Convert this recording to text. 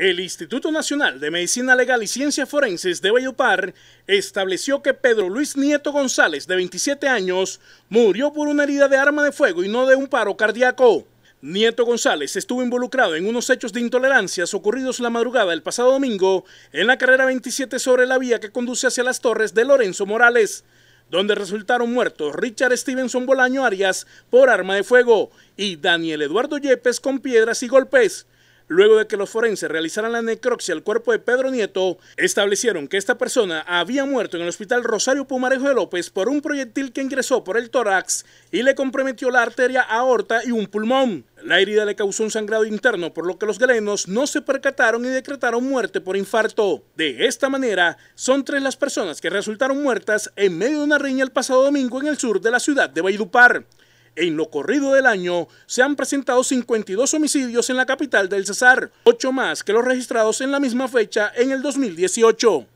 El Instituto Nacional de Medicina Legal y Ciencias Forenses de Vallupar estableció que Pedro Luis Nieto González, de 27 años, murió por una herida de arma de fuego y no de un paro cardíaco. Nieto González estuvo involucrado en unos hechos de intolerancias ocurridos la madrugada del pasado domingo en la carrera 27 sobre la vía que conduce hacia las torres de Lorenzo Morales, donde resultaron muertos Richard Stevenson Bolaño Arias por arma de fuego y Daniel Eduardo Yepes con piedras y golpes. Luego de que los forenses realizaran la necropsia al cuerpo de Pedro Nieto, establecieron que esta persona había muerto en el hospital Rosario Pumarejo de López por un proyectil que ingresó por el tórax y le comprometió la arteria aorta y un pulmón. La herida le causó un sangrado interno, por lo que los galenos no se percataron y decretaron muerte por infarto. De esta manera, son tres las personas que resultaron muertas en medio de una riña el pasado domingo en el sur de la ciudad de Valledupar. En lo corrido del año se han presentado 52 homicidios en la capital del Cesar, 8 más que los registrados en la misma fecha en el 2018.